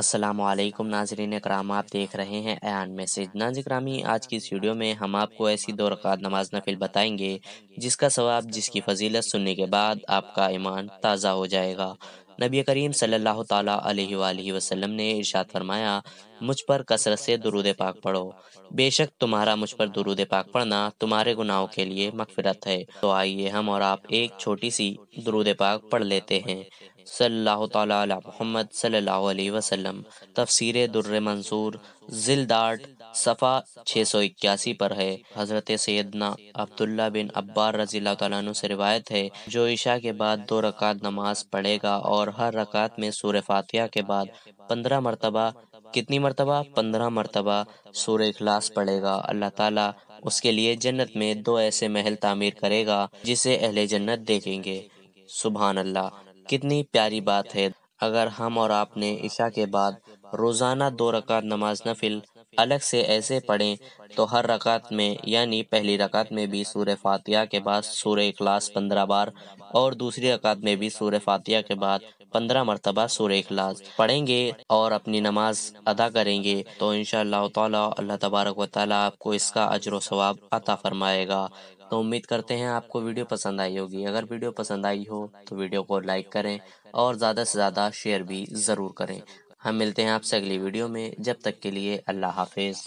السلام علیکم ناظرین اکرام آپ دیکھ رہے ہیں ایان میسیج ناظر اکرامی آج کی اس ویڈیو میں ہم آپ کو ایسی دو رکعت نماز نفل بتائیں گے جس کا ثواب جس کی فضیلت سننے کے بعد آپ کا ایمان تازہ ہو جائے گا نبی کریم صلی اللہ تعالیٰ علیہ وسلم نے ارشاد فرمایا مجھ پر کثرت سے درود پاک پڑھو بے شک تمہارا مجھ پر درود پاک پڑھنا تمہارے گناہوں کے لیے مغفرت ہے تو آئیے ہم اور آپ ایک چھوٹی سی درود پاک پڑھ لیتے ہیں صلی اللہ تعالی محمد صلی اللہ علیہ وسلم تفسیر در منصور ذیل صفحہ صفح چھ سو اکیاسی پر ہے حضرت سیدنا عبداللہ بن عبار رضی اللہ تعالیٰ سے روایت ہے جو عشاء کے بعد دو رکعت نماز پڑھے گا اور اور ہر رکعت میں سور فاتحہ کے بعد پندرہ مرتبہ کتنی مرتبہ پندرہ مرتبہ سورہ اخلاص پڑے گا اللہ تعالیٰ اس کے لیے جنت میں دو ایسے محل تعمیر کرے گا جسے اہل جنت دیکھیں گے سبحان اللہ کتنی پیاری بات ہے اگر ہم اور آپ نے عشاء کے بعد روزانہ دو رکعت نماز نفل الگ سے ایسے پڑھیں تو ہر رکعت میں یعنی پہلی رکعت میں بھی سورہ فاتحہ کے بعد سورہ اخلاص پندرہ بار اور دوسری رکعت میں بھی سورہ فاتحہ کے بعد پندرہ مرتبہ سورہ اخلاص پڑھیں گے اور اپنی نماز ادا کریں گے تو انشاءاللہ اللہ تعالی اللہ تبارک و تعالیٰ آپ کو اس کا اجر و ثواب عطا فرمائے گا تو امید کرتے ہیں آپ کو ویڈیو پسند آئی ہوگی اگر ویڈیو پسند آئی ہو تو ویڈیو کو لائک کریں اور زیادہ سے زیادہ شیئر بھی ضرور کریں ہم ملتے ہیں آپ سے اگلی ویڈیو میں جب تک کے لیے اللہ حافظ